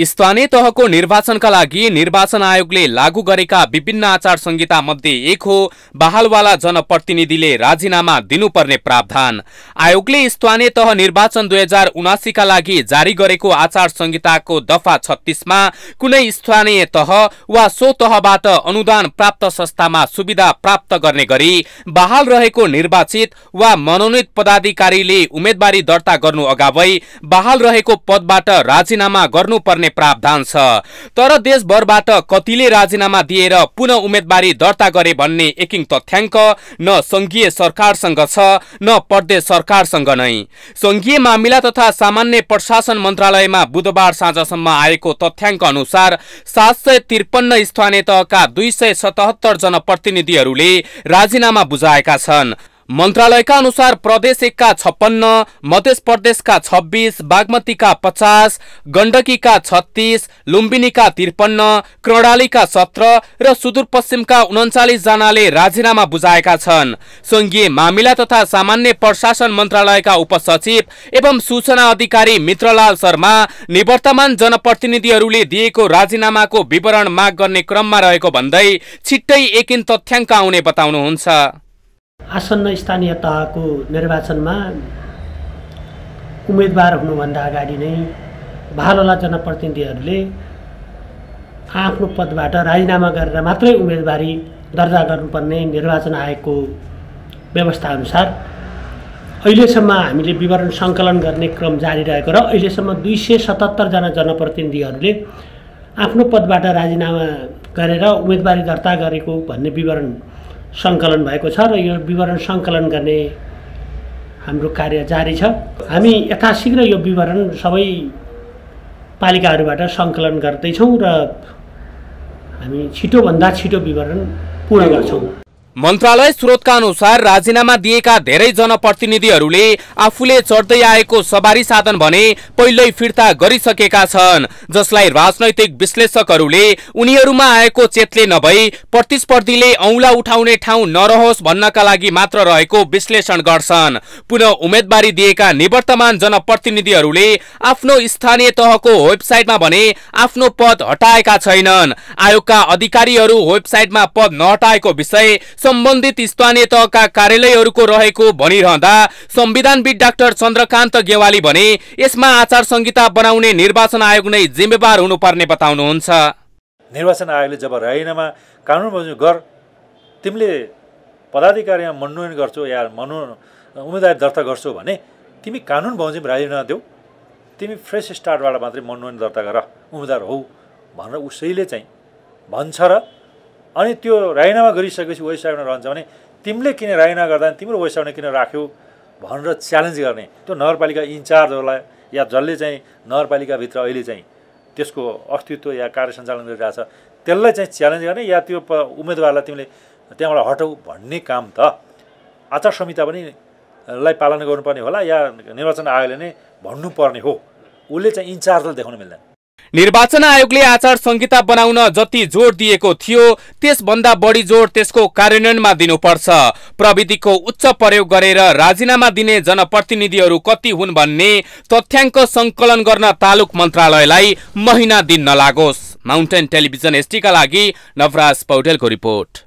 स्थानीय तहको निर्वाचनका लागि निर्वाचन आयोगले लागू गरेका विभिन्न आचार संहिता मध्ये एक हो बहालवाला जनप्रतिनिधिले राजीनामा दिनुपर्ने प्रावधान आयोगले स्थानीय तह निर्वाचन दुई हजार उनासीका लागि जारी गरेको आचार संहिताको दफा छत्तीसमा कुनै स्थानीय तह वा सो तहबाट अनुदान प्राप्त संस्थामा सुविधा प्राप्त गर्ने गरी बहाल रहेको निर्वाचित वा मनोनित पदाधिकारीले उम्मेदवारी दर्ता गर्नु अगावै बहाल रहेको पदबाट राजीनामा गर्नुपर्ने गर्ने प्रावधान छ तर देशभरबाट कतिले राजीनामा दिएर पुनः उम्मेदवारी दर्ता गरे भन्ने एकिङ तथ्याङ्क न सङ्घीय सरकारसँग छ न प्रदेश सरकारसँग नै सङ्घीय मामिला तथा सामान्य प्रशासन मन्त्रालयमा बुधबार साँझसम्म आएको तथ्याङ्क अनुसार सात सय त्रिपन्न स्थानीय तहका दुई सय सतहत्तर जनप्रतिनिधिहरूले राजीनामा बुझाएका छन् मन्त्रालयका अनुसार प्रदेश एकका छप्पन्न मध्य प्रदेशका छब्बिस बागमतीका पचास गण्डकीका छत्तिस लुम्बिनीका त्रिपन्न कर्णालीका सत्र र सुदूरपश्चिमका उन्चालिस जनाले राजीनामा बुझाएका छन् संघीय मामिला तथा सामान्य प्रशासन मन्त्रालयका उपसचिव एवं सूचना अधिकारी मित्रलाल शर्मा निवर्तमान जनप्रतिनिधिहरूले दिएको राजीनामाको विवरण माग गर्ने क्रममा रहेको भन्दै छिट्टै एकिन तथ्याङ्क आउने बताउनुहुन्छ आसन्न स्थानीय तहको निर्वाचनमा उम्मेदवार हुनुभन्दा अगाडि नै भालोला जनप्रतिनिधिहरूले आफ्नो पदबाट राजीनामा गरेर मात्रै उम्मेदवारी दर्ता गर्नुपर्ने निर्वाचन आयोगको व्यवस्थाअनुसार अहिलेसम्म हामीले विवरण सङ्कलन गर्ने क्रम जारी रहेको र अहिलेसम्म दुई सय सतहत्तरजना जनप्रतिनिधिहरूले आफ्नो पदबाट राजीनामा गरेर उम्मेदवारी दर्ता गरेको भन्ने विवरण सङ्कलन भएको छ र यो विवरण सङ्कलन गर्ने हाम्रो कार्य जारी छ हामी यथाशीघ्र यो विवरण सबै पालिकाहरूबाट सङ्कलन गर्दैछौँ र हामी छिटोभन्दा छिटो विवरण पूर्ण गर्छौँ मन्त्रालय स्रोतका अनुसार राजीनामा दिएका धेरै जनप्रतिनिधिहरूले आफूले चढ्दै आएको सवारी साधन भने पहिल्यै फिर्ता गरिसकेका छन् जसलाई राजनैतिक विश्लेषकहरूले उनीहरूमा आएको चेतले नभई प्रतिस्पर्धीले औंला उठाउने ठाउँ नरहोस् भन्नका लागि मात्र रहेको विश्लेषण गर्छन् पुनः उम्मेदवारी दिएका निवर्तमान जनप्रतिनिधिहरूले आफ्नो स्थानीय तहको वेबसाइटमा भने आफ्नो पद हटाएका छैनन् आयोगका अधिकारीहरू वेबसाइटमा पद नहटाएको विषय सम्बन्धित स्थानीय तहका कार्यालयहरूको रहेको भनिरहँदा संविधानविद डाक्टर चन्द्रकान्त गेवाली भने यसमा आचार संहिता बनाउने निर्वाचन आयोग नै जिम्मेवार हुनुपर्ने बताउनुहुन्छ निर्वाचन आयोगले जब रहेनमा कानुन बमोजिम गर तिमीले पदाधिकारीमा मनोनयन गर्छौ या मनो उम्मेदवारी दर्ता गर्छौ भने तिमी कानुन बमोजिम राजीनामा देऊ तिमी फ्रेस स्टार्टबाट मात्रै मनोनयन दर्ता गर उम्मेदवार हौ भनेर उसैले चाहिँ भन्छ र अनि त्यो राइनामा गरिसकेपछि वेबसाइटमा रहन्छ भने तिमीले किन राइना गर्दा तिम्रो वेबसाइटमा किन राख्यौ भनेर च्यालेन्ज गर्ने त्यो नगरपालिका इन्चार्जहरूलाई या जसले चाहिँ नगरपालिकाभित्र अहिले चाहिँ त्यसको अस्तित्व या कार्य सञ्चालन गरिरहेछ त्यसलाई चाहिँ च्यालेन्ज गर्ने या त्यो उम्मेदवारलाई तिमीले त्यहाँबाट हटाऊ भन्ने काम त आचार संहिता पनि लाई पालन गर्नुपर्ने होला या निर्वाचन आयोगले नै भन्नुपर्ने हो उसले चाहिँ इन्चार्जलाई देखाउनु मिल्दैन निर्वाचन आयोगले आचार संहिता बनाउन जति जोड दिएको थियो त्यसभन्दा बढी जोड त्यसको कार्यान्वयनमा दिनुपर्छ प्रविधिको उच्च प्रयोग गरेर राजीनामा दिने जनप्रतिनिधिहरू कति हुन् भन्ने तथ्याङ्क संकलन गर्न तालुक मन्त्रालयलाई महिना दिन नलागोस् माउन्टेन टेलिभिजन एसटीका लागि नवराज पौडेलको रिपोर्ट